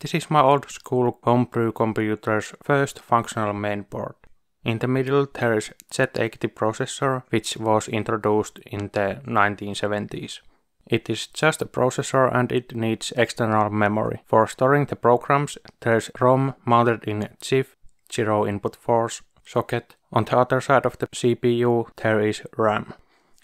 This is my old school homebrew computer's first functional mainboard. In the middle there is Z80 processor which was introduced in the 1970s. It is just a processor and it needs external memory. For storing the programs there's ROM mounted in chip, zero input force, socket. On the other side of the CPU there is RAM.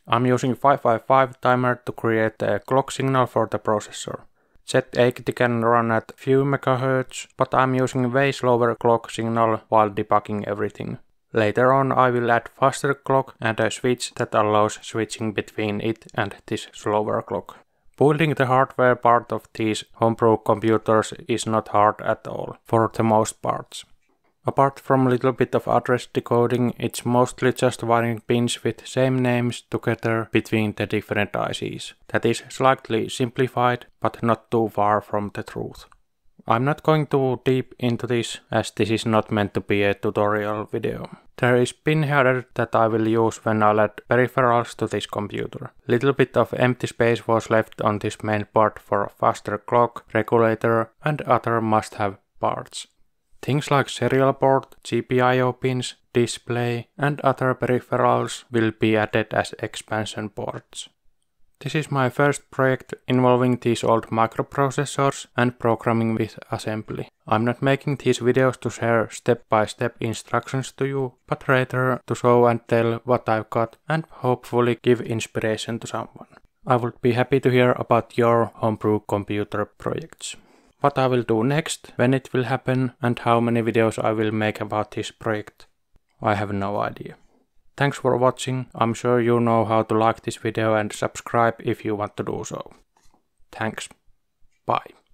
I'm using 555 timer to create a clock signal for the processor. Z80 can run at few megahertz, but I'm using way slower clock signal while debugging everything. Later on I will add faster clock and a switch that allows switching between it and this slower clock. Building the hardware part of these homebrew computers is not hard at all, for the most parts. Apart from a little bit of address decoding, it's mostly just wiring pins with same names together between the different ICs. That is slightly simplified, but not too far from the truth. I'm not going too deep into this, as this is not meant to be a tutorial video. There is pin header that I will use when I'll add peripherals to this computer. Little bit of empty space was left on this main part for faster clock, regulator and other must-have parts. Things like serial port, GPIO pins, display, and other peripherals will be added as expansion ports. This is my first project involving these old microprocessors and programming with assembly. I'm not making these videos to share step-by-step -step instructions to you, but rather to show and tell what I've got and hopefully give inspiration to someone. I would be happy to hear about your homebrew computer projects what I will do next, when it will happen and how many videos I will make about this project. I have no idea. Thanks for watching, I'm sure you know how to like this video and subscribe if you want to do so. Thanks. Bye.